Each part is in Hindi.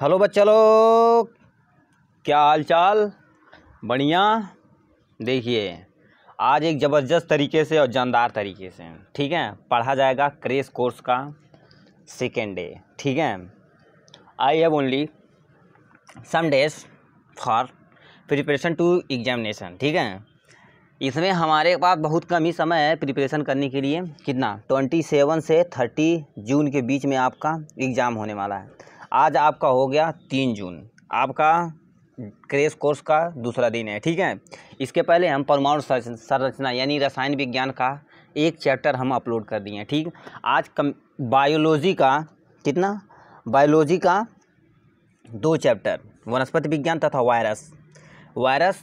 हेलो बच्चा लोग क्या हाल चाल बढ़िया देखिए आज एक ज़बरदस्त तरीके से और जानदार तरीके से ठीक है पढ़ा जाएगा क्रेश कोर्स का सेकेंड डे ठीक है I have only some days for preparation to examination ठीक है इसमें हमारे पास बहुत कम ही समय है प्रिपरेशन करने के लिए कितना ट्वेंटी सेवन से थर्टी जून के बीच में आपका एग्ज़ाम होने वाला है आज आपका हो गया तीन जून आपका क्रेश कोर्स का दूसरा दिन है ठीक है इसके पहले हम परमाणु संरचना यानी रसायन विज्ञान का एक चैप्टर हम अपलोड कर दिए हैं ठीक आज कम बायोलॉजी का कितना बायोलॉजी का दो चैप्टर वनस्पति विज्ञान तथा वायरस वायरस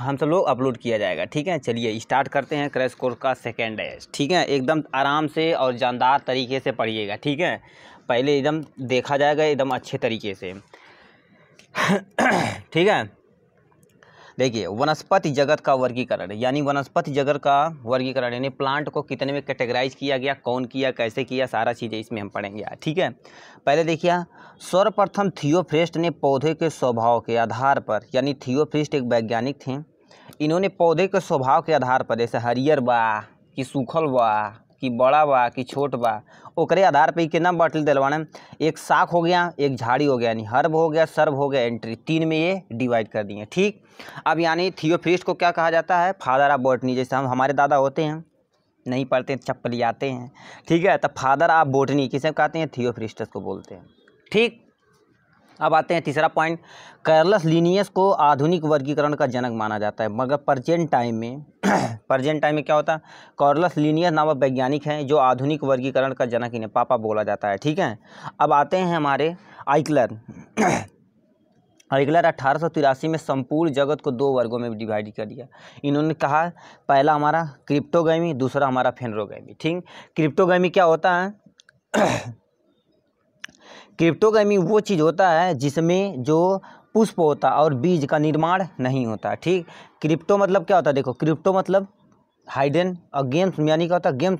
हम सब लोग अपलोड किया जाएगा ठीक है चलिए स्टार्ट करते हैं क्रैश कोर्स का सेकेंड एज ठीक है एकदम आराम से और जानदार तरीके से पढ़िएगा ठीक है पहले एकदम देखा जाएगा एकदम अच्छे तरीके से ठीक है देखिए वनस्पति जगत का वर्गीकरण यानी वनस्पति जगत का वर्गीकरण यानी प्लांट को कितने में कैटेगराइज किया गया कौन किया कैसे किया सारा चीज़ें इसमें हम पढ़ेंगे ठीक है पहले देखिए सर्वप्रथम थियोफ्रेस्ट ने पौधे के स्वभाव के आधार पर यानी थियोफ्रेस्ट एक वैज्ञानिक थे इन्होंने पौधे के स्वभाव के आधार पर जैसे हरियर बा कि सूखल बा कि बड़ा बा कि छोट बा ओकरे आधार पर कितना बॉटल दिलवाने एक साख हो गया एक झाड़ी हो गया यानी हर्ब हो गया सर्व हो गया एंट्री तीन में ये डिवाइड कर दिए ठीक अब यानी थियोफ्रिस्ट को क्या कहा जाता है फादर ऑफ बॉटनी जैसे हम हमारे दादा होते हैं नहीं पढ़ते चप्पल आते हैं ठीक है तो फादर ऑफ बोटनी किसे कहते हैं थियोफ्रिस्टस को बोलते हैं ठीक अब आते हैं तीसरा पॉइंट कैरलस लीनियस को आधुनिक वर्गीकरण का जनक माना जाता है मगर प्रजेंट टाइम में प्रजेंट टाइम में क्या होता है कॉरलस लीनियस नामक वैज्ञानिक हैं जो आधुनिक वर्गीकरण का जनक इन्हें पापा बोला जाता है ठीक है अब आते हैं हमारे आइकलर आइकलर अठारह में संपूर्ण जगत को दो वर्गों में डिवाइड कर दिया इन्होंने कहा पहला हमारा क्रिप्टोगैमी दूसरा हमारा फेनरोगैमी ठीक क्रिप्टोगैमी क्या होता है क्रिप्टोगामी वो चीज़ होता है जिसमें जो पुष्प होता और बीज का निर्माण नहीं होता ठीक क्रिप्टो मतलब क्या होता है देखो क्रिप्टो मतलब हाइडन और गेम्स यानी क्या होता है गेम्स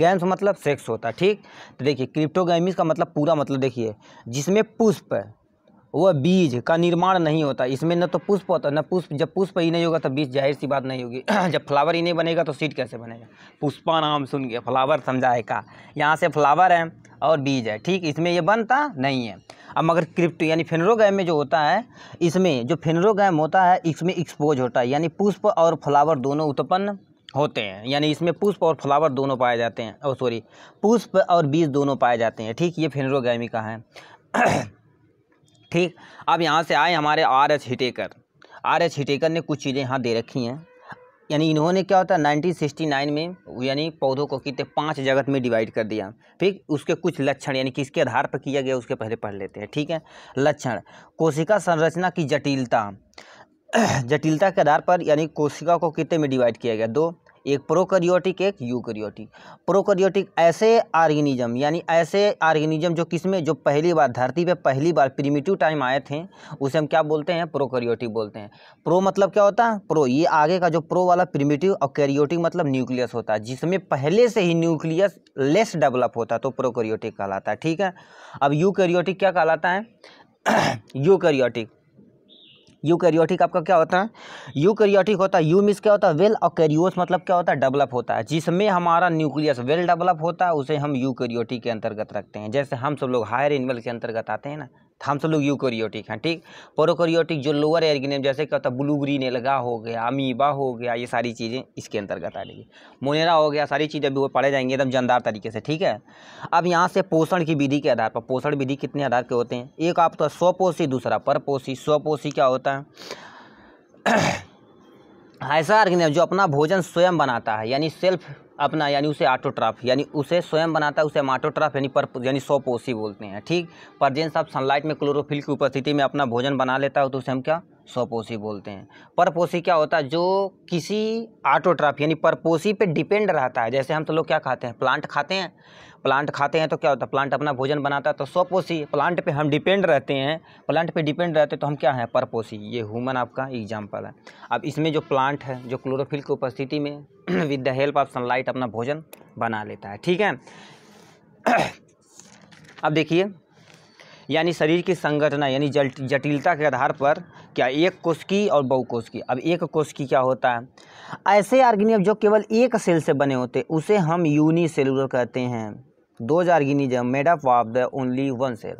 गेम्स मतलब सेक्स होता है ठीक तो देखिए क्रिप्टोगामीज का मतलब पूरा मतलब देखिए जिसमें पुष्प वह बीज का निर्माण नहीं होता इसमें न तो पुष्प होता न पुष्प जब पुष्प ही नहीं होगा तो बीज जाहिर सी बात नहीं होगी जब फ्लावर ही नहीं बनेगा तो सीड कैसे बनेगा पुष्पा नाम सुन गया फ्लावर समझाए का यहाँ से फ्लावर है और बीज है ठीक इसमें ये बनता नहीं है अब मगर क्रिप्ट यानी फेनरोगैम में जो होता है इसमें जो फेनरोगैम होता है इसमें एक्सपोज होता है यानी पुष्प और फ्लावर दोनों उत्पन्न होते हैं यानी इसमें पुष्प और फ्लावर दोनों पाए जाते हैं ओ सॉरी पुष्प और बीज दोनों पाए जाते हैं ठीक ये फेनरोगैमी का है ठीक अब यहाँ से आए हमारे R H Whittaker R H Whittaker ने कुछ चीज़ें यहाँ दे रखी हैं यानी इन्होंने क्या होता है नाइनटीन में यानी पौधों को कितने पांच जगत में डिवाइड कर दिया ठीक उसके कुछ लक्षण यानी किसके आधार पर किया गया उसके पहले पढ़ लेते हैं ठीक है लक्षण कोशिका संरचना की जटिलता जटिलता के आधार पर यानी कोशिका को कितने में डिवाइड किया गया दो एक प्रोकैरियोटिक एक यूकैरियोटिक प्रोकैरियोटिक ऐसे आर्गेनिज्म यानी ऐसे आर्गेनिज्म जो किसमें जो पहली बार धरती पे पहली बार प्रिमिटिव टाइम आए थे उसे हम क्या बोलते हैं प्रोकैरियोटिक बोलते हैं प्रो मतलब क्या होता है प्रो ये आगे का जो प्रो वाला प्रिमिटिव और कैरियोटिक मतलब न्यूक्लियस होता है जिसमें पहले से ही न्यूक्लियस लेस डेवलप होता है तो प्रोकैरियोटिक कहलाता है ठीक है अब यूकैरियोटिक क्या कहलाता है यूकैरियोटिक यू कैरियोटिक आपका क्या होता है यू कैरियोटिक होता है यू मीस क्या होता है वेल और कैरियोस मतलब क्या होता है डेवलप होता है जिसमें हमारा न्यूक्लियस वेल डेवलप होता है उसे हम यू कैरियोटिक के अंतर्गत रखते हैं जैसे हम सब लोग हायर एनिमल के अंतर्गत आते हैं ना हम सब लोग यूकोरियोटिक हैं हाँ, ठीक पोरोकोरियोटिक जो लोअर एयरगिनियम जैसे क्या होता है ब्लू ग्रीन एलगा हो गया अमीबा हो गया ये सारी चीज़ें इसके अंतर्गत आ जाएगी मोनेरा हो गया सारी चीज़ें अभी वो पढ़े जाएंगे एकदम जानदार तरीके से ठीक है अब यहाँ से पोषण की विधि के आधार पर पोषण विधि कितने आधार के होते हैं एक आपका तो स्वपोषी दूसरा परपोषी स्वपोषी क्या होता है ऐसा ऑर्गेनिज्म जो अपना भोजन स्वयं बनाता है यानी सेल्फ अपना यानी उसे आटोट्राफ यानी उसे स्वयं बनाता है उसे हम आटोट्राफ यानी पर यानी सोपोसी बोलते हैं ठीक परजेंस ऑफ सनलाइट में क्लोरोफिल की उपस्थिति में अपना भोजन बना लेता हो तो उसे हम क्या पोसी बोलते हैं पोसी क्या होता है जो किसी आटोट्राफ यानी पोसी पे डिपेंड रहता है जैसे हम तो लोग क्या खाते हैं प्लांट खाते हैं प्लांट खाते हैं तो क्या होता है प्लांट अपना भोजन बनाता है तो स्वपोषी प्लांट पे हम डिपेंड रहते हैं प्लांट पे डिपेंड रहते हैं तो हम क्या हैं परपोषी ये ह्यूमन आपका एग्जाम्पल है अब इसमें जो प्लांट है जो क्लोरोफिल की उपस्थिति में with the help of sunlight अपना भोजन बना लेता है ठीक है अब देखिए यानी शरीर की संगठना यानी जटिलता के आधार पर क्या एक कोश की और कोश की अब एक कोश की क्या होता है ऐसे आर्गेनिज्म जो केवल एक सेल से बने होते उसे हम यूनिसेलुलर कहते हैं हजार गिनी गिनिजम made up of the only one cell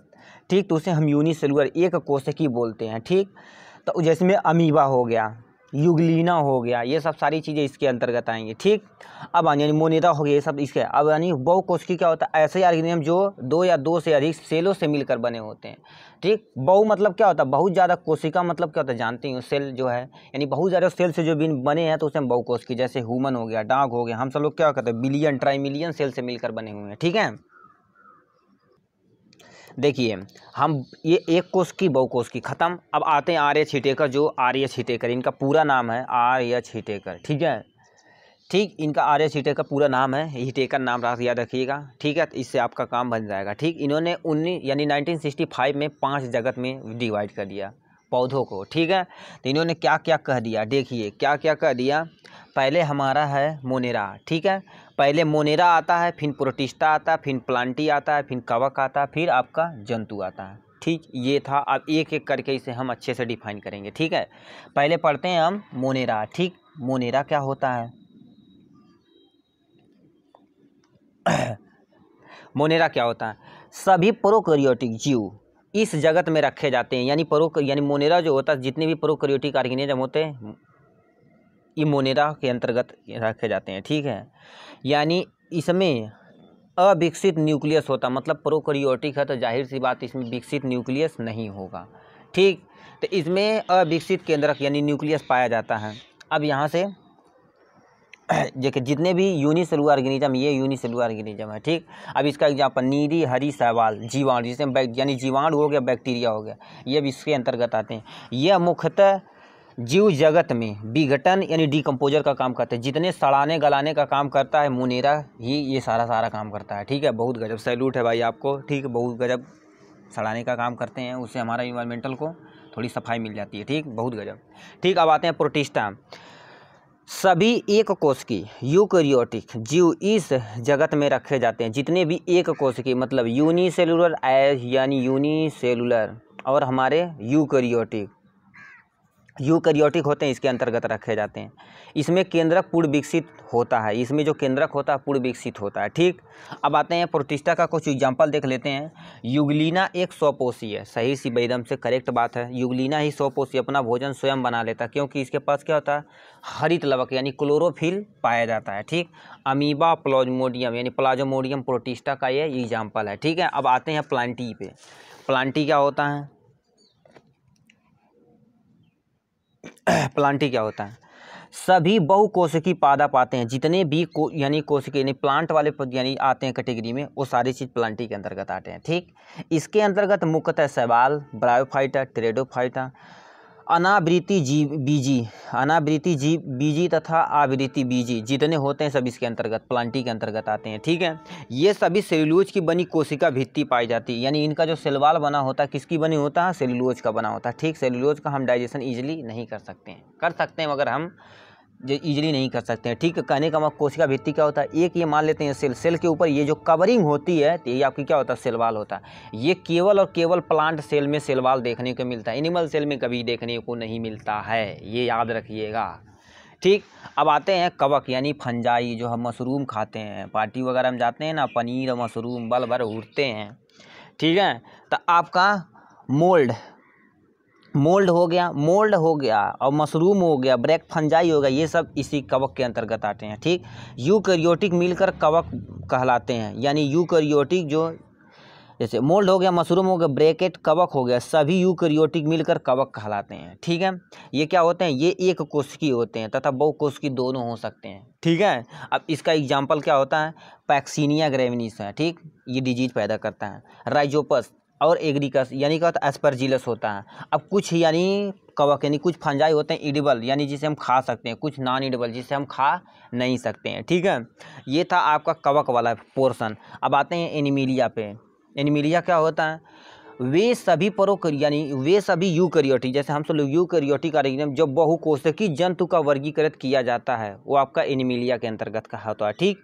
ठीक तो उसे हम यूनिसेलुलर एक कोशिकी बोलते हैं ठीक तो जैसे में अमीबा हो गया युगलीना हो गया ये सब सारी चीज़ें इसके अंतर्गत आएंगी ठीक अब हाँ, यानी मोनेरा हो गया ये सब इसके अब यानी बहु कोशिकी क्या होता है ऐसे ऑर्गेनिज्म जो दो या दो से अधिक सेलों से मिलकर बने होते हैं ठीक बहु मतलब क्या होता है बहुत ज़्यादा कोशिका मतलब क्या होता है जानते हैं सेल जो है यानी बहुत ज़्यादा सेल से जो बिन बने हैं तो उसमें बहु कोशिकी जैसे ह्यूमन हो गया डाग हो गया हम सब लोग क्या कहते हैं बिलियन ट्राई मिलियन सेल से मिलकर बने हुए हैं ठीक है देखिए हम ये एक कोश की बहुकोश की ख़त्म अब आते हैं आर्य छिटेकर जो आर्य छिटेकर इनका पूरा नाम है आर्य छिटेकर ठीक है ठीक इनका आर्य छिटेकर पूरा नाम है हिटेकर नाम याद रखिएगा ठीक है तो इससे आपका काम बन जाएगा ठीक इन्होंने उन्नीस यानी 1965 में पांच जगत में डिवाइड कर दिया पौधों को ठीक है तो इन्होंने क्या क्या कह दिया देखिए क्या क्या कह दिया पहले हमारा है मोनेरा ठीक है पहले मोनेरा आता है फिर प्रोटिस्टा आता है फिर प्लांटी आता है फिर कवक आता है फिर आपका जंतु आता है ठीक ये था अब एक एक करके इसे हम अच्छे से डिफाइन करेंगे ठीक है पहले पढ़ते हैं हम मोनेरा ठीक मोनेरा क्या होता है मोनेरा क्या होता है सभी प्रोकैरियोटिक जीव इस जगत में रखे जाते हैं यानी प्रो यानी मोनेरा जो होता है जितने भी प्रोकैरियोटिक ऑर्गेनिज्म होते हैं ये मोनेरा के अंतर्गत रखे जाते हैं ठीक है यानी इसमें अविकसित न्यूक्लियस होता मतलब प्रोकरियोटिक है तो जाहिर सी बात इसमें विकसित न्यूक्लियस नहीं होगा ठीक तो इसमें अविकसित केंद्रक यानी न्यूक्लियस पाया जाता है अब यहाँ से देखिए जितने भी यूनिसेलुलर ऑर्गेनिज्म ये यूनिसेलुलर ऑर्गेनिज्म है ठीक अब इसका एग्जाम्पल नीरी हरी सवाल जीवाणु जिसमें यानी जीवाणु हो गया बैक्टीरिया हो गया ये भी इसके अंतर्गत आते हैं यह मुख्यतः जीव जगत में विघटन यानी डिकम्पोजर का काम करते हैं जितने सड़ाने गलाने का काम करता है मुनेरा ही ये सारा सारा काम करता है ठीक है बहुत गजब सैल्यूट है भाई आपको ठीक है बहुत गजब सड़ाने का काम करते हैं उससे हमारा इन्वायरमेंटल को थोड़ी सफाई मिल जाती है ठीक बहुत गजब ठीक अब आते हैं प्रोटिस्टा सभी एक कोश की यूकैरियोटिक जीव इस जगत में रखे जाते हैं जितने भी एक कोश की मतलब यूनिसेलुलर एज यानी यूनिसेलुलर और हमारे यूकैरियोटिक यूकैरियोटिक होते हैं इसके अंतर्गत रखे जाते हैं इसमें केंद्रक पूर्ण विकसित होता है इसमें जो केंद्रक होता है पूर्ण विकसित होता है ठीक अब आते हैं प्रोटिस्टा का कुछ एग्जाम्पल देख लेते हैं युगलिना एक सौपोषी है सही सी बैदम से करेक्ट बात है युगलीना ही सौपोषी अपना भोजन स्वयं बना लेता है क्योंकि इसके पास क्या होता है हरित लवक यानी क्लोरोफिल पाया जाता है ठीक अमीबा प्लाजमोडियम यानी प्लाजोमोडियम प्रोटिस्टा का ये एग्जाम्पल है ठीक है अब आते हैं प्लांटी पे प्लांटी क्या होता है प्लांटी क्या होता है सभी बहुकोशिकी पादप आते हैं जितने भी को यानी कोशिकी यानी प्लांट वाले यानी आते हैं कैटेगरी में वो सारी चीज़ प्लांटी के अंतर्गत आते हैं ठीक इसके अंतर्गत मुख्यतः सवाल ब्रायोफाइटा ट्रेडोफाइटा अनावृति जी बीजी अनावृति जी बीजी तथा आवृति बीजी जितने होते हैं सब इसके अंतर्गत प्लांटी के अंतर्गत आते हैं ठीक है ये सभी सेलुलोज की बनी कोशिका भित्ति पाई जाती है यानी इनका जो सेलवाल बना होता है किसकी बनी होता है सेलुलोज का बना होता है ठीक सेलुलोज का हम डाइजेशन ईजिली नहीं कर सकते हैं कर सकते हैं मगर हम जो ईजिली नहीं कर सकते हैं ठीक है कहने का मतलब कोशिका भित्ति क्या होता है एक ये मान लेते हैं सेल सेल के ऊपर ये जो कवरिंग होती है तो ये आपकी क्या होता है सेलवाल होता है ये केवल और केवल प्लांट सेल में सेलवाल देखने को मिलता है एनिमल सेल में कभी देखने को नहीं मिलता है ये याद रखिएगा ठीक अब आते हैं कवक यानी फंजाई जो हम मशरूम खाते हैं पार्टी वगैरह में जाते हैं ना पनीर मशरूम बल भर उड़ते हैं ठीक है तो आपका मोल्ड मोल्ड हो गया मोल्ड हो गया और मशरूम हो गया ब्रैक फंजाई हो गया ये सब इसी कवक के अंतर्गत आते हैं ठीक यूकैरियोटिक मिलकर कवक कहलाते हैं यानी यूकैरियोटिक जो जैसे मोल्ड हो गया मशरूम हो गया ब्रैकेट कवक हो गया सभी यूकैरियोटिक मिलकर कवक कहलाते हैं ठीक है ये क्या होते हैं ये एक कोशिकी होते हैं तथा बहु कोशिकी दोनों हो सकते हैं ठीक है अब इसका एग्जाम्पल क्या होता है पैक्सीनिया ग्रेविनिस है ठीक ये डिजीज पैदा करता है राइजोपस और एग्रीकस यानी क्या होता है एस्परजिलस होता है अब कुछ यानी कवक यानी कुछ फंजाई होते हैं इडिबल यानी जिसे हम खा सकते हैं कुछ नॉन इडिबल जिसे हम खा नहीं सकते हैं ठीक है ये था आपका कवक वाला पोर्सन अब आते हैं एनिमीलिया पे एनिमीलिया क्या होता है वे सभी परो यानी वे सभी यूकैरियोटिक जैसे हम सब लोग यूकैरियोटिक ऑर्गेनिज्म जब बहुकोशिकी जंतु का वर्गीकृत किया जाता है वो आपका एनिमिलिया के अंतर्गत कहा होता है ठीक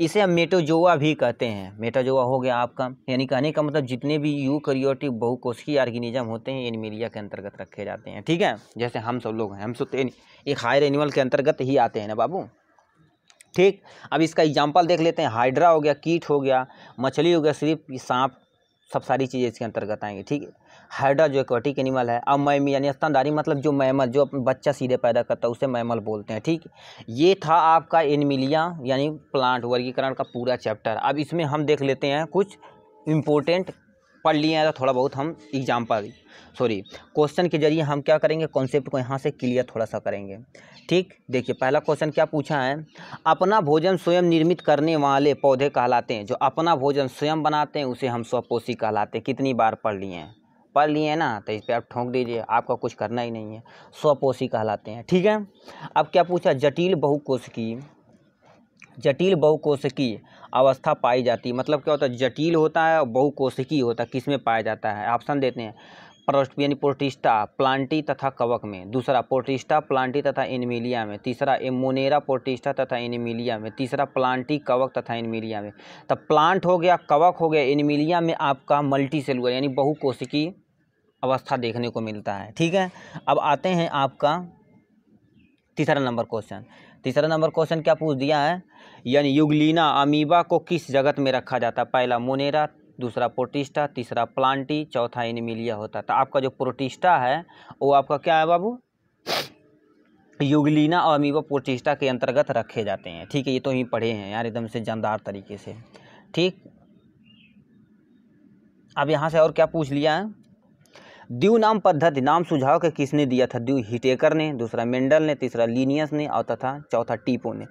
इसे हम मेटोजोआ भी कहते हैं मेटोजोआ हो गया आपका यानी कहने का मतलब जितने भी यूकैरियोटिक बहुकोशिकी ऑर्गेनिज्म होते हैं एनिमिलिया के अंतर्गत रखे जाते हैं ठीक है जैसे हम सब लोग हैं हम सब तो एक हायर एनिमल के अंतर्गत ही आते हैं ना बाबू ठीक अब इसका एग्जाम्पल देख लेते हैं हाइड्रा हो गया कीट हो गया मछली हो गया सिर्फ सांप सब सारी चीज़ें इसके अंतर्गत आएंगी ठीक है हाइड्रा जो एक्वाटिक एनिमल है अब मैमी यानी स्तनदारी मतलब जो मैमल जो बच्चा सीधे पैदा करता है उसे मैमल बोलते हैं ठीक ये था आपका एनिमिलिया यानी प्लांट वर्गीकरण का पूरा चैप्टर अब इसमें हम देख लेते हैं कुछ इम्पोर्टेंट पढ़ लिए हैं तो थोड़ा बहुत हम एग्जाम्पल सॉरी क्वेश्चन के जरिए हम क्या करेंगे कॉन्सेप्ट को यहाँ से क्लियर थोड़ा सा करेंगे ठीक देखिए पहला क्वेश्चन क्या पूछा है अपना भोजन स्वयं निर्मित करने वाले पौधे कहलाते हैं जो अपना भोजन स्वयं बनाते हैं उसे हम स्वपोषी कहलाते हैं कितनी बार पढ़ लिए हैं पढ़ लिए हैं ना तो इस पर आप ठोंक दीजिए आपका कुछ करना ही नहीं है स्वपोषी कहलाते हैं ठीक है अब क्या पूछा जटिल की जटिल की अवस्था पाई जाती है मतलब क्या होता है जटिल होता है और बहुकोशिकी होता है किस में पाया जाता है ऑप्शन देते हैं प्रोस्ट यानी प्रोटिस्टा प्लांटी तथा कवक में दूसरा प्रोटिस्टा प्लांटी तथा इनमिलिया में तीसरा एमोनेरा प्रोटिस्टा तथा इनमिलिया में तीसरा प्लांटी कवक तथा इनमिलिया में तब तो प्लांट हो गया कवक हो गया इनमिलिया में आपका मल्टी सेलुलर यानी बहुकोशिकी अवस्था देखने को मिलता है ठीक है अब आते हैं आपका तीसरा नंबर क्वेश्चन तीसरा नंबर क्वेश्चन क्या पूछ दिया है यानी युगलीना अमीबा को किस जगत में रखा जाता है पहला मोनेरा दूसरा प्रोटिस्टा तीसरा प्लांटी चौथा इनमिलिया होता तो आपका जो प्रोटिस्टा है वो आपका क्या है बाबू युगलीना और अमीबा प्रोटिस्टा के अंतर्गत रखे जाते हैं ठीक है ये तो ही पढ़े हैं यार एकदम से जानदार तरीके से ठीक अब यहाँ से और क्या पूछ लिया है द्यू नाम पद्धति नाम सुझाव के किसने दिया था द्यू हिटेकर ने दूसरा मेंडल ने तीसरा लीनियस ने और तथा चौथा टीपो ने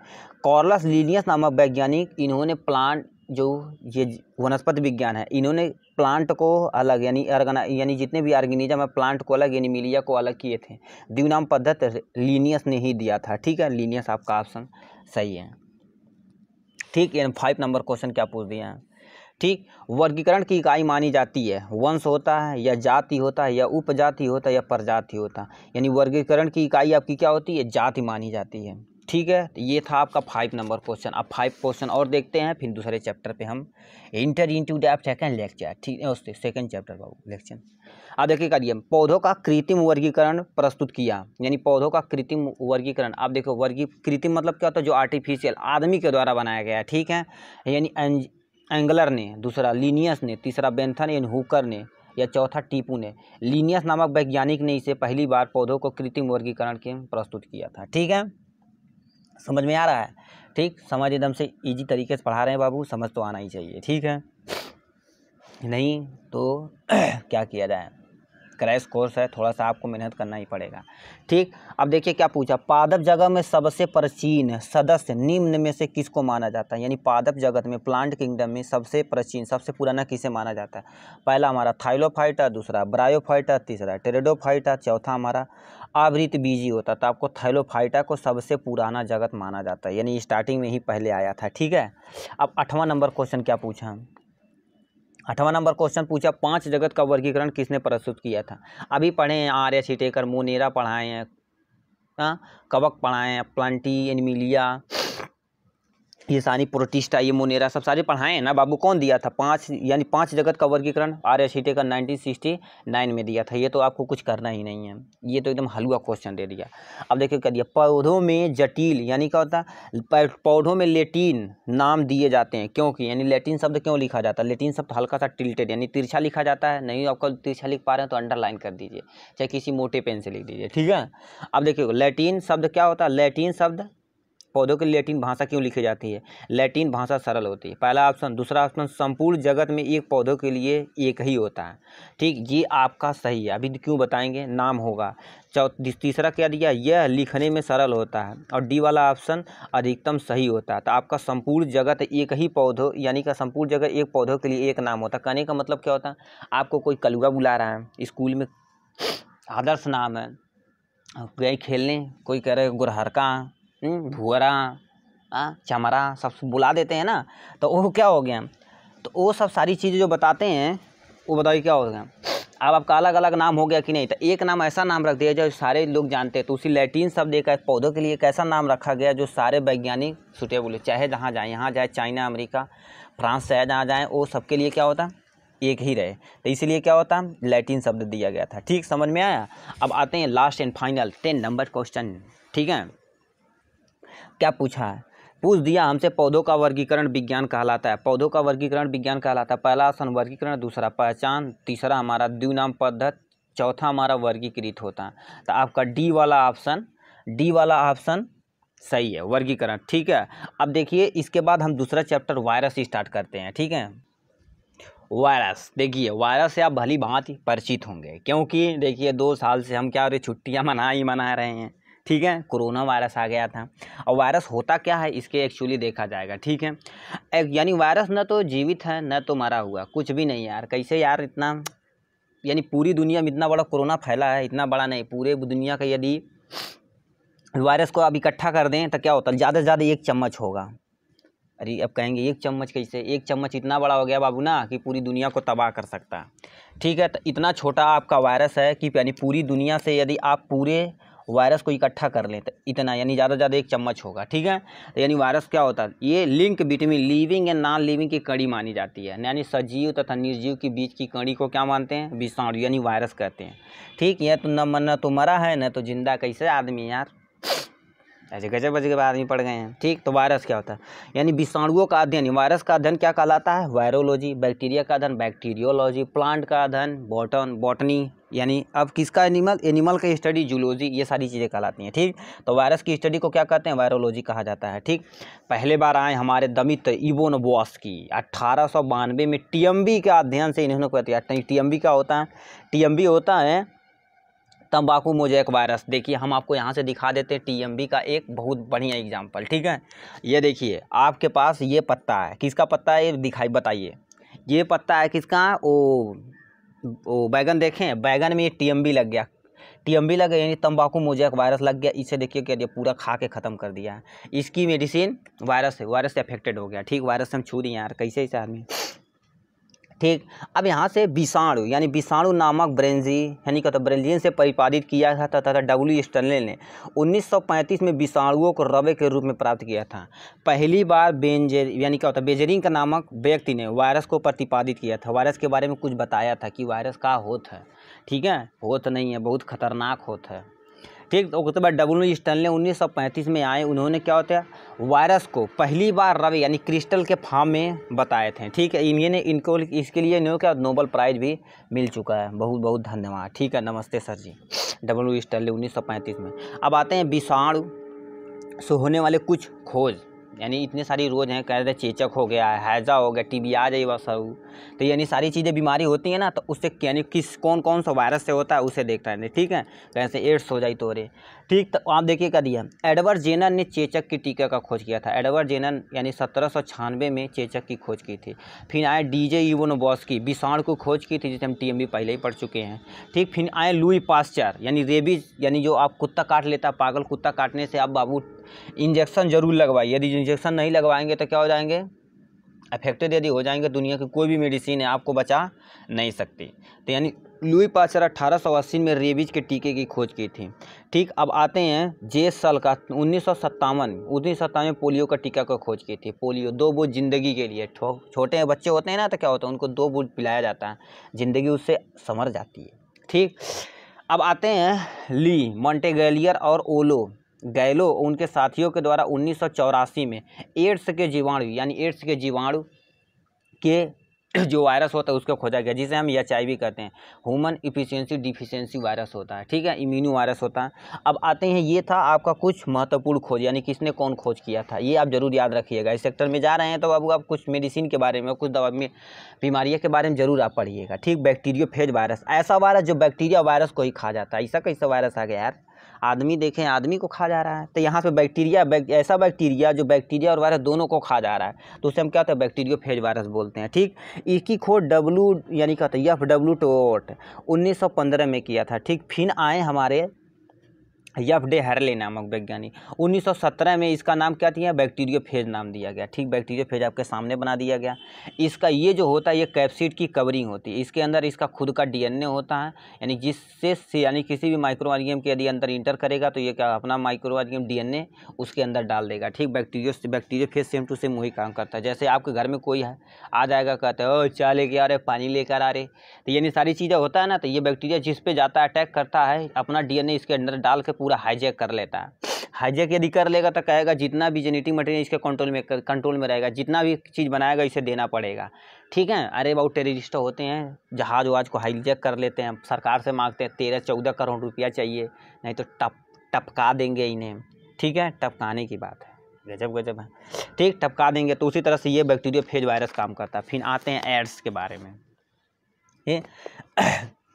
कॉर्लस लीनियस नामक वैज्ञानिक इन्होंने प्लांट जो ये वनस्पति विज्ञान है इन्होंने प्लांट को अलग यानी अर्गना यानी जितने भी ऑर्गेनिजम है प्लांट को अलग यानी मिलिया को अलग किए थे द्यू नाम पद्धति लीनियस ने ही दिया था ठीक है लीनियस आपका ऑप्शन सही है ठीक है फाइव नंबर क्वेश्चन क्या पूछ दिया है ठीक वर्गीकरण की इकाई मानी जाती है वंश होता है या जाति होता है या उपजाति होता है या प्रजाति होता है यानी वर्गीकरण की इकाई आपकी क्या होती है जाति मानी जाती है ठीक है तो ये था आपका फाइव नंबर क्वेश्चन अब फाइव क्वेश्चन और देखते हैं फिर दूसरे चैप्टर पे हम enter into deep second lecture ठीक है उससे सेकेंड चैप्टर बाबू लेक्चर अब देखिए करिए पौधों का कृत्रिम वर्गीकरण प्रस्तुत किया यानी पौधों का कृत्रिम वर्गीकरण आप देखो वर्गी कृत्रिम मतलब क्या होता है जो आर्टिफिशियल आदमी के द्वारा बनाया गया है ठीक है यानी एंगलर ने दूसरा लीनियस ने तीसरा बेंथन एन हुकर ने या चौथा टीपू ने लीनियस नामक वैज्ञानिक ने इसे पहली बार पौधों को कृत्रिम वर्गीकरण के प्रस्तुत किया था ठीक है समझ में आ रहा है ठीक समझ एकदम से इजी तरीके से पढ़ा रहे हैं बाबू समझ तो आना ही चाहिए ठीक है नहीं तो क्या किया जाए क्रैश कोर्स है थोड़ा सा आपको मेहनत करना ही पड़ेगा ठीक अब देखिए क्या पूछा पादप जगह में सबसे प्राचीन सदस्य निम्न में से किसको माना जाता है यानी पादप जगत में प्लांट किंगडम में सबसे प्राचीन सबसे पुराना किसे माना जाता है पहला हमारा थाइलोफाइटा दूसरा ब्रायोफाइटा तीसरा टेरेडोफाइटा चौथा हमारा आवृत बीजी होता तो आपको थाइलोफाइटा को सबसे पुराना जगत माना जाता है यानी स्टार्टिंग में ही पहले आया था ठीक है अब आठवां नंबर क्वेश्चन क्या पूछा अठवा नंबर क्वेश्चन पूछा पांच जगत का वर्गीकरण किसने प्रस्तुत किया था अभी पढ़े हैं आर्य सीटेकर मोनेरा पढ़ाए हैं हाँ, कवक पढ़ाए हैं प्लांटी एनमिलिया ये सानी प्रोटिस्टा ये मोनेरा सब सारे पढ़ाए हैं ना बाबू कौन दिया था पांच यानी पांच जगत का वर्गीकरण आर एस का नाइनटीन में दिया था ये तो आपको कुछ करना ही नहीं है ये तो एकदम हलवा क्वेश्चन दे दिया अब देखिए क्या दिया पौधों में जटिल यानी क्या होता है पौधों में लेटिन नाम दिए जाते हैं क्योंकि यानी लेटिन शब्द क्यों लिखा जाता है लेटिन शब्द हल्का सा टिल्टेड यानी तिरछा लिखा जाता है नहीं आपका तिरछा लिख पा रहे हैं तो अंडरलाइन कर दीजिए चाहे किसी मोटे पेन से लिख दीजिए ठीक है अब देखिए लेटिन शब्द क्या होता है लेटिन शब्द पौधों के लैटिन भाषा क्यों लिखी जाती है लैटिन भाषा सरल होती है पहला ऑप्शन दूसरा ऑप्शन संपूर्ण जगत में एक पौधों के लिए एक ही होता है ठीक ये आपका सही है अभी क्यों बताएंगे नाम होगा चौथ तीसरा क्या दिया यह लिखने में सरल होता है और डी वाला ऑप्शन अधिकतम सही होता है तो आपका संपूर्ण जगत एक ही पौधों यानी कि संपूर्ण जगत एक पौधों के लिए एक नाम होता है कहने का मतलब क्या होता है आपको कोई कलुआ बुला रहा है स्कूल में आदर्श नाम है गए खेलने कोई कह रहे गुरहरका हम्म। भूरा हाँ, चमरा सब बुला देते हैं ना तो वो क्या हो गया तो वो सब सारी चीज़ें जो बताते हैं वो बताइए क्या हो गया अब आपका अलग अलग नाम हो गया कि नहीं तो एक नाम ऐसा नाम रख दिया जो सारे लोग जानते हैं तो उसी लैटिन शब्द एक पौधों के लिए एक ऐसा नाम रखा गया जो सारे वैज्ञानिक सुटेबल है चाहे जहाँ जाए यहाँ जाए चाइना अमेरिका फ्रांस चाहे जहाँ जाए वो सबके लिए क्या होता एक ही रहे तो इसीलिए क्या होता लैटिन शब्द दिया गया था ठीक समझ में आया अब आते हैं last and final ten number question ठीक है क्या पूछा है पूछ दिया हमसे पौधों का वर्गीकरण विज्ञान कहलाता है पौधों का वर्गीकरण विज्ञान कहलाता है पहला आसन वर्गीकरण दूसरा पहचान तीसरा हमारा द्विनाम पद्धत चौथा हमारा वर्गीकृत होता है तो आपका डी वाला ऑप्शन डी वाला ऑप्शन सही है वर्गीकरण ठीक है अब देखिए इसके बाद हम दूसरा चैप्टर वायरस स्टार्ट करते हैं ठीक है वायरस देखिए वायरस से आप भली भांति परिचित होंगे क्योंकि देखिए दो साल से हम क्या हो रहे छुट्टियाँ मना ही मना रहे हैं ठीक है कोरोना वायरस आ गया था और वायरस होता क्या है इसके एक्चुअली देखा जाएगा ठीक है यानी वायरस ना तो जीवित है ना तो मरा हुआ कुछ भी नहीं यार कैसे यार इतना यानी पूरी दुनिया में इतना बड़ा कोरोना फैला है इतना बड़ा नहीं पूरे दुनिया का यदि वायरस को अब इकट्ठा कर दें तो क्या होता है ज़्यादा से ज़्यादा एक चम्मच होगा अरे अब कहेंगे एक चम्मच कैसे एक चम्मच इतना बड़ा हो गया बाबू ना कि पूरी दुनिया को तबाह कर सकता है ठीक है तो इतना छोटा आपका वायरस है कि यानी पूरी दुनिया से यदि आप पूरे वायरस को इकट्ठा कर लें तो इतना यानी ज़्यादा से ज़्यादा एक चम्मच होगा ठीक है तो यानी वायरस क्या होता है ये link between living and non living की कड़ी मानी जाती है यानी सजीव तथा निर्जीव के बीच की कड़ी को क्या मानते हैं विषाणु यानी वायरस कहते हैं ठीक है तो न मरना तो मरा है न तो जिंदा कैसे आदमी यार ऐसे गजब गजब आदमी पढ़ गए हैं ठीक तो वायरस क्या होता है यानी विषाणुओं का अध्ययन वायरस का अध्ययन क्या कहलाता है वायरोलॉजी बैक्टीरिया का अध्ययन बैक्टीरियोलॉजी प्लांट का अध्ययन बॉटन बॉटनी यानी अब किसका एनिमल एनिमल का स्टडी जूलॉजी ये सारी चीज़ें कहलाती हैं ठीक तो वायरस की स्टडी को क्या कहते हैं वायरोलॉजी कहा जाता है ठीक पहले बार आए हमारे दमित इबोन बॉस की अट्ठारह में टी के अध्ययन से इन्होंने कहती टी एम क्या होता है टी होता है तंबाकू मोजैक वायरस देखिए हम आपको यहाँ से दिखा देते हैं टीएमबी का एक बहुत बढ़िया एग्जाम्पल ठीक है ये देखिए आपके पास ये पत्ता है किसका पत्ता है ये दिखाई बताइए ये पत्ता है किसका ओ ओ बैगन देखें बैगन में ये टी लग गया बी लग गया यानी तम्बाकू मोजैक वायरस लग गया इसे देखिए क्या दिया पूरा खा के ख़त्म कर दिया इसकी मेडिसिन वायरस है वायरस से अफेक्टेड हो गया ठीक वायरस से हम छू दिए यार कैसे ऐसे आदमी ठीक अब यहाँ से विषाणु यानी विषाणु नामक ब्रेंजी यानी कहते तो ब्रेंजियन से परिपादित किया था तथा डब्ल्यू स्टनले ने 1935 में विषाणुओं को रवे के रूप में प्राप्त किया था पहली बार बेंजेर यानी क्या होता तो बेजरिंग का नामक व्यक्ति ने वायरस को प्रतिपादित किया था वायरस के बारे में कुछ बताया था कि वायरस का होता है ठीक है होत नहीं है बहुत खतरनाक होता है ठीक तो उसके बाद डब्ल्यू स्टनले पैंतीस में आए उन्होंने क्या होता है वायरस को पहली बार रवि यानी क्रिस्टल के फार्म में बताए थे ठीक है इन्हें इनको इसके लिए इन्हें क्या नोबल प्राइज़ भी मिल चुका है बहुत बहुत धन्यवाद ठीक है नमस्ते सर जी डब्ल्यू स्टनले 1935 में अब आते हैं विषाणु से होने वाले कुछ खोज यानी इतने सारी रोज हैं कह रहे चेचक हो गया हैज़ा हो गया टी बी आ जाए बस तो यानी सारी चीज़ें बीमारी होती हैं ना तो उससे यानी किस कौन कौन सा वायरस से होता है उसे देखता है ठीक है कैसे तो एड्स हो जाए तो रे ठीक तो आप देखिए क्या दिया एडवर्ड जेनर ने चेचक की टीका का खोज किया था एडवर्ड जेनर यानी सत्रह में चेचक की खोज की थी फिर आए डी जे की विषाण को खोज की थी जिसे हम टी पहले ही पढ़ चुके हैं ठीक फिर आए लुई पास्चर यानी रेबीज यानी जो आप कुत्ता काट लेता पागल कुत्ता काटने से आप बाबू इंजेक्शन जरूर लगवाइए यदि इंजेक्शन नहीं लगवाएंगे तो क्या हो जाएंगे अफेक्टेड यदि हो जाएंगे दुनिया की कोई भी मेडिसिन है आपको बचा नहीं सकती तो यानी लुई पाचर अट्ठारह सौ अस्सी में रेबीज के टीके की खोज की थी ठीक अब आते हैं जे सल का उन्नीस सौ सत्तावन उन्नीस सौ सत्तावन पोलियो का टीका को खोज की थी पोलियो दो बूंद जिंदगी के लिए छोटे बच्चे होते हैं ना तो क्या होता है उनको दो बूंद पिलाया जाता है ज़िंदगी उससे समर जाती है ठीक अब आते हैं ली मॉन्टेगेलियर और ओलो गैलो उनके साथियों के द्वारा उन्नीस में एड्स के जीवाणु यानी एड्स के जीवाणु के जो वायरस होता है उसको खोजा गया जिसे हम एच आई कहते हैं ह्यूमन इफिशियंसी डिफिशियंसी वायरस होता है ठीक है इम्यूनो वायरस होता है अब आते हैं ये था आपका कुछ महत्वपूर्ण खोज यानी किसने कौन खोज किया था ये आप जरूर याद रखिएगा इस सेक्टर में जा रहे हैं तो बाबू आप कुछ मेडिसिन के बारे में कुछ दवा में बीमारियों के बारे में जरूर आप पढ़िएगा ठीक बैक्टीरियो फेज वायरस ऐसा वायरस जो बैक्टीरिया वायरस को ही खा जाता है ऐसा कैसा वायरस आ गया यार आदमी देखें आदमी को खा जा रहा है तो यहाँ पे बैक्टीरिया बैक, ऐसा बैक्टीरिया जो बैक्टीरिया और वायरस दोनों को खा जा रहा है तो उसे हम क्या होता है बैक्टीरियो फेज वायरस बोलते हैं ठीक इसकी खोज डब्लू यानी कहते हैं यफ डब्लू टोट उन्नीस में किया था ठीक फिर आए हमारे यफ डे हरले नामक वैज्ञानिक 1917 में इसका नाम क्या दिया फेज नाम दिया गया ठीक फेज आपके सामने बना दिया गया इसका ये जो होता है ये कैप्सिड की कवरिंग होती है इसके अंदर इसका खुद का डीएनए होता है यानी जिससे से यानी किसी भी माइक्रो के यदि अंदर इंटर करेगा तो ये क्या अपना माइक्रो ऑर्गेम डी उसके अंदर डाल देगा ठीक bacteriophage same to same वही काम करता है जैसे आपके घर में कोई है आ जाएगा कहते हैं ओ चाह लेके आ रहे पानी लेकर आ रहे तो यानी सारी चीज़ें होता है ना तो ये बैक्टीरिया जिस पर जाता है अटैक करता है अपना डी इसके अंदर डाल के पूरा हाईजेक कर लेता है हाईजेक यदि कर लेगा तो कहेगा जितना भी जेनेटिक मटेरियल इसके कंट्रोल में कंट्रोल में रहेगा जितना भी चीज़ बनाएगा इसे देना पड़ेगा ठीक है अरे बाबू टेररिस्ट तो होते हैं जहाज वहाज को हाईजेक कर लेते हैं सरकार से मांगते हैं तेरह चौदह करोड़ रुपया चाहिए नहीं तो टप टपका देंगे इन्हें ठीक है टपकाने की बात है गजब गजब है ठीक टपका देंगे तो उसी तरह से ये बैक्टीरिया फेज वायरस काम करता है फिर आते हैं एड्स के बारे में ये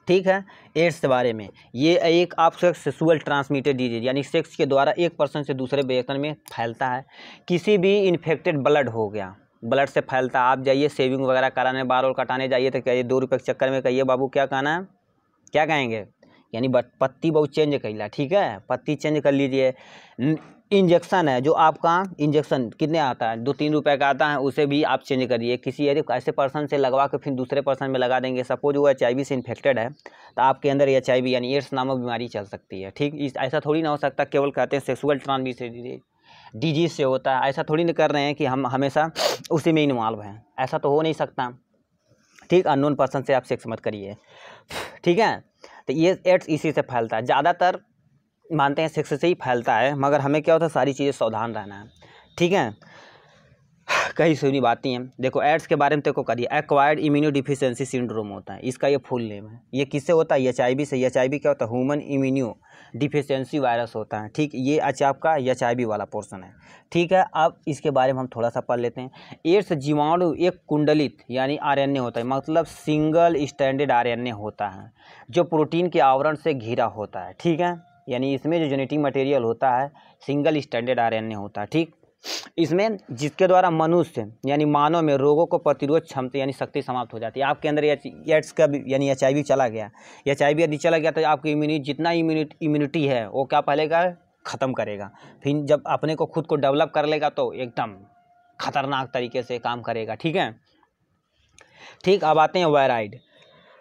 ठीक है एड्स के बारे में ये एक आप सेक्सुअल ट्रांसमिटेड डिजीज यानी सेक्स के द्वारा एक पर्सन से दूसरे व्यक्ति में फैलता है किसी भी इन्फेक्टेड ब्लड हो गया ब्लड से फैलता है आप जाइए सेविंग वगैरह कराने बार और कटाने जाइए तो कहिए दो रुपये के चक्कर में कहिए बाबू क्या कहना है क्या कहेंगे यानी पत्ती बहुत चेंज ला ठीक है पत्ती चेंज कर लीजिए इंजेक्शन है जो आपका इंजेक्शन कितने आता है दो तीन रुपए का आता है उसे भी आप चेंज करिए किसी यदि ऐसे पर्सन से लगवा के फिर दूसरे पर्सन में लगा देंगे सपोज वो एच से इन्फेक्टेड है तो आपके अंदर एच आई यानी एड्स नामक बीमारी चल सकती है ठीक इस ऐसा थोड़ी ना हो सकता केवल कहते हैं सेक्सुअल ट्रांसमिशन डिजीज से होता है ऐसा थोड़ी ना कर रहे हैं कि हम हमेशा उसी में इन्वॉल्व हैं ऐसा तो हो नहीं सकता ठीक अननोन पर्सन से आप सेक्स मत करिए ठीक है तो ये एड्स इसी से फैलता है ज़्यादातर मानते हैं सिक्स से ही फैलता है मगर हमें क्या होता है सारी चीज़ें सावधान रहना है ठीक है कई सुनी बातें हैं देखो एड्स के बारे में तेको करिए एक्वायर्ड इम्यूनो डिफिशेंसी सिंड्रोम होता है इसका ये फुल नेम है ये किससे होता है एच से एच क्या होता है ह्यूमन इम्यूनो डिफिशेंसी वायरस होता है ठीक ये अच्छा आपका एच वाला पोर्सन है ठीक है अब इसके बारे में हम थोड़ा सा पढ़ लेते हैं एड्स जीवाणु एक कुंडलित यानी आर होता है मतलब सिंगल स्टैंडर्ड आर होता है जो प्रोटीन के आवरण से घिरा होता है ठीक है यानी इसमें जो जेनेटिक मटेरियल होता है सिंगल स्टैंडर्ड आरएनए होता है ठीक इसमें जिसके द्वारा मनुष्य यानी मानव में रोगों को प्रतिरोध क्षमता यानी शक्ति समाप्त हो जाती है आपके अंदर एड्स का यानी एच चला गया एच यदि चला गया तो आपकी इम्यूनिटी जितना इम्यूनिटी है वो क्या पहलेगा ख़त्म करेगा फिर जब अपने को खुद को डेवलप कर लेगा तो एकदम खतरनाक तरीके से काम करेगा ठीक है ठीक अब आते हैं वायराइड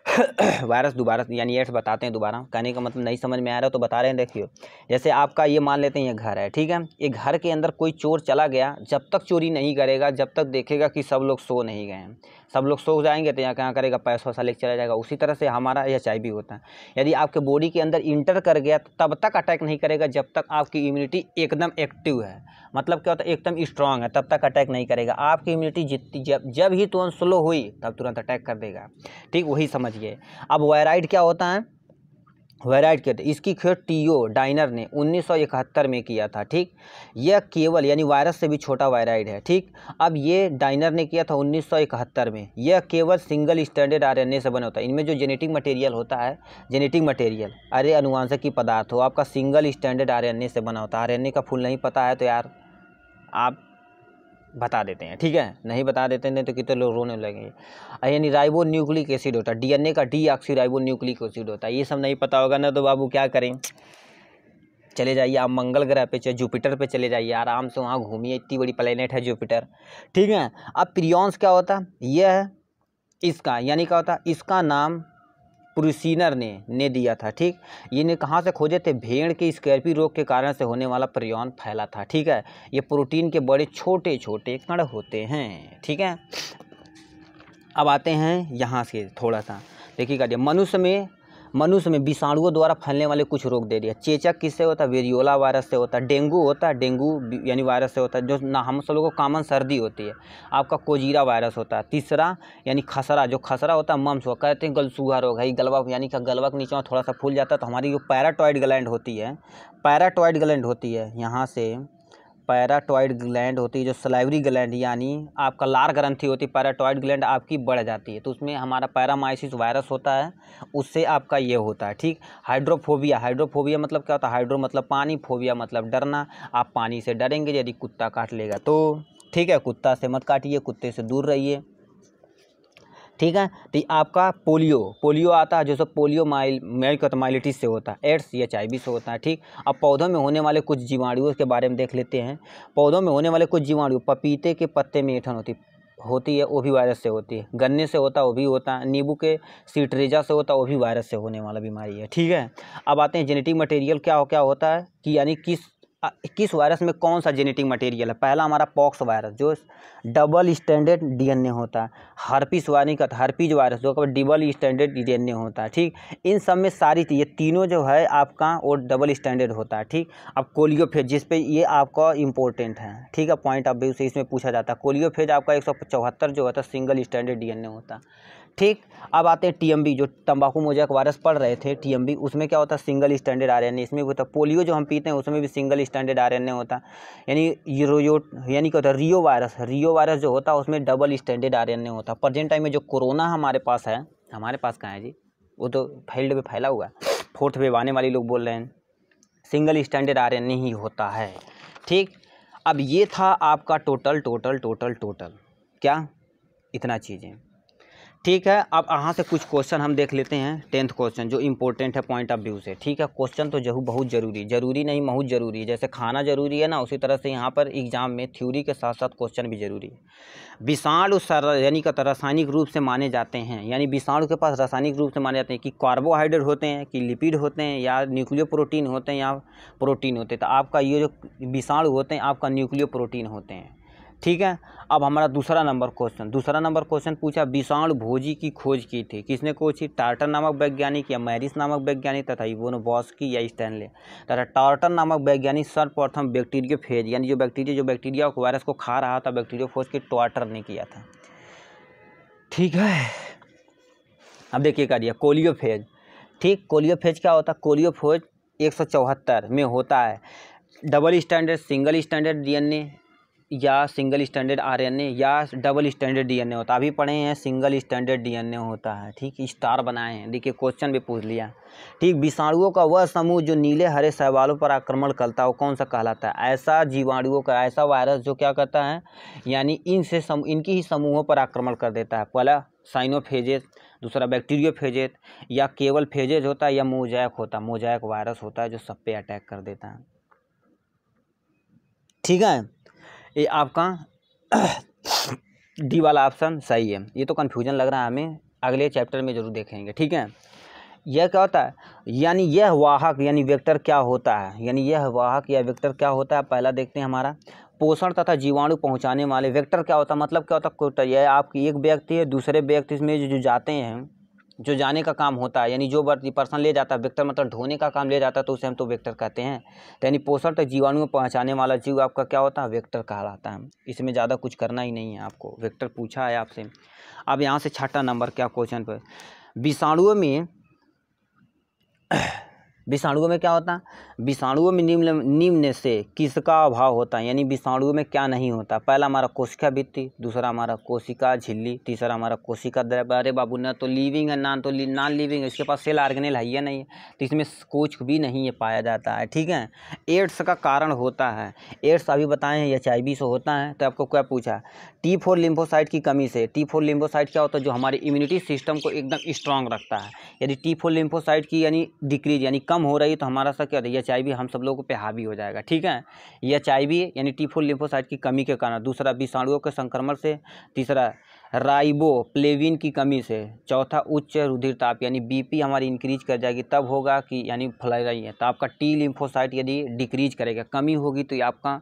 वायरस दोबारा यानी एड्स बताते हैं दोबारा कहने का मतलब नहीं समझ में आ रहा तो बता रहे हैं देखियो जैसे आपका ये मान लेते हैं ये घर है ठीक है ये घर के अंदर कोई चोर चला गया जब तक चोरी नहीं करेगा जब तक देखेगा कि सब लोग सो नहीं गए हैं सब लोग सो जाएंगे तो यहाँ क्या करेगा पैसा वैसा लेकर चला जाएगा उसी तरह से हमारा एच भी होता है यदि आपके बॉडी के अंदर इंटर कर गया तो तब तक अटैक नहीं करेगा जब तक आपकी इम्यूनिटी एकदम एक्टिव है मतलब क्या होता है एकदम स्ट्रांग है तब तक अटैक नहीं करेगा आपकी इम्यूनिटी जितनी जब जब ही तुरंत स्लो हुई तब तुरंत अटैक कर देगा ठीक वही समझिए अब वायराइड क्या होता है वेराइट किया था इसकी खोज टीओ डाइनर ने 1971 में किया था ठीक यह केवल यानी वायरस से भी छोटा वायराइड है ठीक अब ये डाइनर ने किया था 1971 में यह केवल सिंगल स्टैंडर्ड आरएनए से बना होता है इनमें जो जेनेटिक मटेरियल होता है जेनेटिक मटेरियल अरे अनुवांशक की पदार्थ हो आपका सिंगल स्टैंडर्ड आर से बना होता है आर का फुल नहीं पता है तो यार आप बता देते हैं ठीक है नहीं बता देते नहीं तो कितने लोग रोने लगेंगे यानी राइबो न्यूक्लिक एसिड होता है डीएनए का deoxyribonucleic acid होता है ये सब नहीं पता होगा ना तो बाबू क्या करें चले जाइए आप मंगल ग्रह पे चाहे जुपिटर पे चले जाइए आराम से वहाँ घूमिए इतनी बड़ी प्लेनेट है जुपिटर ठीक है अब प्रियॉन्स क्या होता है यह है इसका यानी क्या होता है इसका नाम प्रूसिनर ने ने दिया था ठीक ये ने कहाँ से खोजे थे भेड़ के स्कैर्पी रोग के कारण से होने वाला प्रयौन फैला था ठीक है ये प्रोटीन के बड़े छोटे छोटे कण होते हैं ठीक है अब आते हैं यहाँ से थोड़ा सा देखिएगा मनुष्य में मनुष्य में विषाणुओं द्वारा फैलने वाले कुछ रोग दे दिया चेचक किससे होता है वेरियोला वायरस से होता है डेंगू होता है डेंगू यानी वायरस से होता है जो ना हम सब लोगों को कॉमन सर्दी होती है आपका कोजीरा वायरस होता है तीसरा यानी खसरा जो खसरा होता है मम्स वो कहते हैं गलसूहा रोग है गलवा यानी कि गलवा के नीचे थोड़ा सा फूल जाता है तो हमारी जो पैराटॉइड ग्लैंड होती है पैराटॉइड ग्लैंड होती है यहाँ से पैराटॉइड ग्लैंड होती है जो सलाइवरी ग्लैंड यानी आपका लार ग्रंथी होती है पैराटॉइड ग्लैंड आपकी बढ़ जाती है तो उसमें हमारा पैरामाइसिस वायरस होता है उससे आपका ये होता है ठीक हाइड्रोफोबिया हाइड्रोफोबिया मतलब क्या होता है हाइड्रो मतलब पानी फोबिया मतलब डरना आप पानी से डरेंगे यदि कुत्ता काट लेगा तो ठीक है कुत्ता से मत काटिए कुत्ते से दूर रहिए ठीक है तो आपका पोलियो पोलियो आता है जो सब पोलियो माइल माइलिटिस से होता है एड्स या चाई से होता है ठीक अब पौधों में होने वाले कुछ जीवाणुओं के बारे में देख लेते हैं पौधों में होने वाले कुछ जीवाणु पपीते के पत्ते में ऐठन होती होती है वो भी वायरस से होती है गन्ने से होता है वो भी होता है नींबू के सीट्रेजा से होता है वो भी वायरस से होने वाला बीमारी है ठीक है अब आते हैं जेनेटिक मटेरियल क्या हो क्या होता है कि यानी किस किस वायरस में कौन सा जेनेटिक मटेरियल है पहला हमारा पॉक्स वायरस जो डबल स्टैंडर्ड डीएनए होता है हर्पिस का हरपीज वायरस जो डबल स्टैंडर्ड डीएनए होता है ठीक इन सब में सारी ये तीनों जो है आपका वो डबल स्टैंडर्ड होता है ठीक अब कोलियोफेज जिस पे ये आपका इंपॉर्टेंट है ठीक है पॉइंट ऑफ व्यू से इसमें पूछा जाता है कोलियोफेज आपका एक जो होता है सिंगल स्टैंडर्ड डी होता है ठीक अब आते हैं टीएमबी जो तंबाकू मोजाक वायरस पढ़ रहे थे टीएमबी उसमें क्या होता है सिंगल स्टैंडर्ड आर इसमें भी होता है पोलियो जो हम पीते हैं उसमें भी सिंगल स्टैंडर्ड आर होता है यानी यूरोयो यानी क्या होता है रियो वायरस रियो वायरस जो होता है उसमें डबल स्टैंडर्ड आर होता है प्रजेंट टाइम में जो कोरोना हमारे पास है हमारे पास कहाँ है जी वो तो फील्ड में फैला हुआ है फोर्थ वेव आने वाले लोग बोल रहे हैं सिंगल स्टैंडर्ड आरएनए ही होता है ठीक अब ये था आपका टोटल टोटल टोटल टोटल क्या इतना चीज़ें ठीक है अब यहाँ से कुछ क्वेश्चन हम देख लेते हैं टेंथ क्वेश्चन जो इंपॉर्टेंट है पॉइंट ऑफ व्यू से ठीक है क्वेश्चन तो जरूर बहुत ज़रूरी ज़रूरी नहीं बहुत ज़रूरी है जैसे खाना ज़रूरी है ना उसी तरह से यहाँ पर एग्जाम में थ्योरी के साथ साथ क्वेश्चन भी ज़रूरी है विषाणु यानी का रासायनिक रूप से माने जाते हैं यानी विषाणु के पास रासायनिक रूप से माने जाते हैं कि कार्बोहाइड्रेट होते हैं कि लिपिड होते हैं या न्यूक्लियो प्रोटीन होते हैं या प्रोटीन होते हैं तो आपका ये जो विषाणु होते हैं आपका न्यूक्लियो प्रोटीन होते हैं ठीक है अब हमारा दूसरा नंबर क्वेश्चन दूसरा नंबर क्वेश्चन पूछा विषाणु भोजी की खोज की थी किसने खोज टार्टन नामक वैज्ञानिक या मैरिस नामक वैज्ञानिक तथा की या स्टैनले तथा टार्टन नामक वैज्ञानिक सर्वप्रथम बैक्टीरियो फेज यानी जो बैक्टीरिया जो बैक्टीरिया वायरस को खा रहा था बैक्टीरियो खोज के टॉर्टर ने किया था ठीक है अब देखिए कर कोलियो फेज ठीक कोलियो फेज क्या होता है कोलियो फेज एक में होता है double standard single standard DNA या सिंगल स्टैंडर्ड आरएनए या डबल स्टैंडर्ड डीएनए होता है अभी पढ़े हैं सिंगल स्टैंडर्ड डीएनए होता है ठीक स्टार बनाए हैं देखिए क्वेश्चन भी पूछ लिया ठीक विषाणुओं का वह समूह जो नीले हरे सवालों पर आक्रमण करता है वो कौन सा कहलाता है ऐसा जीवाणुओं का ऐसा वायरस जो क्या करता है यानी इनसे इनकी ही समूहों पर आक्रमण कर देता है पहला साइनोफेजेस दूसरा बैक्टीरियो फेजेस या केवल फेजेज होता है या मोजैक होता है मोजैक वायरस होता है जो सब पे अटैक कर देता है ठीक है ये आपका डी वाला ऑप्शन सही है ये तो कन्फ्यूजन लग रहा है हमें अगले चैप्टर में जरूर देखेंगे ठीक है यह क्या होता है यानी यह वाहक यानी वेक्टर क्या होता है यानी यह वाहक या वेक्टर क्या होता है पहला देखते हैं हमारा पोषण तथा जीवाणु पहुंचाने वाले वेक्टर क्या होता है मतलब क्या होता है यह आपकी एक व्यक्ति है दूसरे व्यक्ति में जो जाते हैं जो जाने का काम होता है यानी जो पर्सन ले जाता है वेक्टर मतलब ढोने का काम ले जाता है तो उसे हम तो वेक्टर कहते हैं तो यानी पोषण तक जीवाणु में पहुँचाने वाला जीव आपका क्या होता है वेक्टर कहलाता है इसमें ज़्यादा कुछ करना ही नहीं है आपको वेक्टर पूछा है आपसे अब यहाँ से छठा नंबर क्या क्वेश्चन पर विषाणुओं में विषाणुओं में क्या होता है विषाणुओं में निम्न निम्न से किसका अभाव होता है यानी विषाणुओं में क्या नहीं होता पहला हमारा कोशिका भित्ति दूसरा हमारा कोशिका झिल्ली तीसरा हमारा कोशिका द्रव्य अरे बाबू ना तो लिविंग है ना तो नॉन लिविंग है इसके पास सेल आर्गेनेल है या नहीं है तो इसमें कोच भी नहीं है पाया जाता है ठीक है एड्स का कारण होता है एड्स अभी बताएं एच आई से होता है तो आपको क्या पूछा टी फोर लिम्फोसाइट की कमी से टी फोर लिम्फोसाइट क्या होता है जो हमारे इम्यूनिटी सिस्टम को एकदम स्ट्रांग रखता है यदि टी फोर लिम्फोसाइट की यानी डिक्रीज यानी कम हो रही है तो हमारा सा क्या होता है एच आई हम सब लोगों पे हावी हो जाएगा ठीक है एच आई वी यानी टीफुल लिम्फोसाइट की कमी के कारण दूसरा विषाणुओं के संक्रमण से तीसरा राइबो प्लेविन की कमी से चौथा उच्च रुधिर ताप यानी बीपी हमारी इंक्रीज कर जाएगी तब होगा कि यानी फैलाई रही है तो आपका टी लिम्फोसाइट यदि डिक्रीज करेगा कमी होगी तो आपका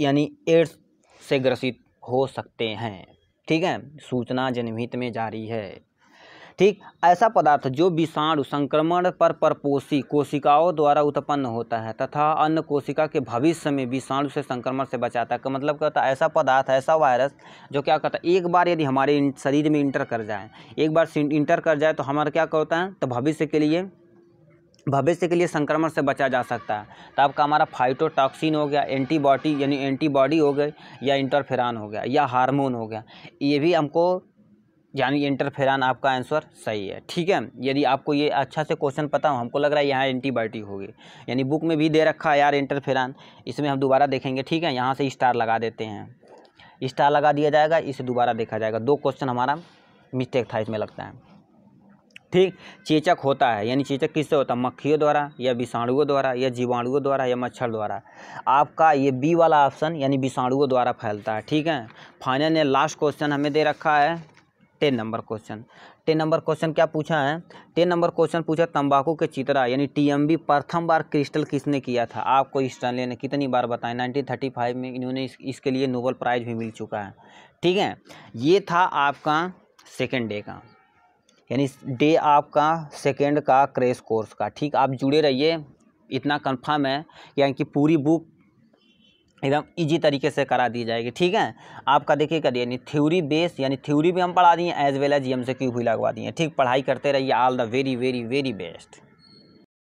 यानी एड्स से ग्रसित हो सकते हैं ठीक है सूचना जनहित में जारी है ठीक ऐसा पदार्थ जो विषाणु संक्रमण पर परपोषी कोशिकाओं द्वारा उत्पन्न होता है तथा अन्य कोशिका के भविष्य में विषाणु से संक्रमण से बचाता है मतलब क्या होता है ऐसा पदार्थ ऐसा वायरस जो क्या कहता है एक बार यदि हमारे शरीर में इंटर कर जाए एक बार इंटर कर जाए तो हमारा क्या कहता है तो भविष्य के लिए भविष्य के लिए संक्रमण से बचा जा सकता है तो आपका हमारा फाइटोटॉक्सिन हो गया एंटीबॉडी यानी एंटीबॉडी हो गई या इंटरफेरान हो गया या हार्मोन हो गया ये भी हमको यानी इंटरफेरान आपका आंसर सही है ठीक है यदि आपको ये अच्छा से क्वेश्चन पता हो हमको लग रहा है यहाँ एंटीबायोटिक होगी यानी बुक में भी दे रखा है यार इंटरफेरान इसमें हम दोबारा देखेंगे ठीक है यहाँ से स्टार लगा देते हैं स्टार लगा दिया जाएगा इसे दोबारा देखा जाएगा दो क्वेश्चन हमारा मिस्टेक था इसमें लगता है ठीक चेचक होता है यानी चेचक किससे होता है मक्खियों द्वारा या विषाणुओं द्वारा या जीवाणुओं द्वारा या मच्छर द्वारा आपका ये बी वाला ऑप्शन यानी विषाणुओं द्वारा फैलता है ठीक है फाइनल ने लास्ट क्वेश्चन हमें दे रखा है ten number question ten number question क्या पूछा है टेन नंबर क्वेश्चन पूछा तंबाकू के चित्रा यानी टीएमबी प्रथम बार क्रिस्टल किसने किया था आपको स्टैनले ने कितनी बार बताया फाइव में इन्होंने इस, इसके लिए नोबल प्राइज़ भी मिल चुका है ठीक है ये था आपका सेकेंड डे का यानी डे आपका सेकेंड का क्रेश कोर्स का ठीक आप जुड़े रहिए इतना कन्फर्म है यानी कि पूरी बुक एकदम इजी तरीके से करा दी जाएगी ठीक है आपका देखिए कर यानी थ्योरी बेस यानी थ्योरी भी हम पढ़ा दिए as well as G M से क्यू भी लगवा दिए ठीक पढ़ाई करते रहिए all the very very very best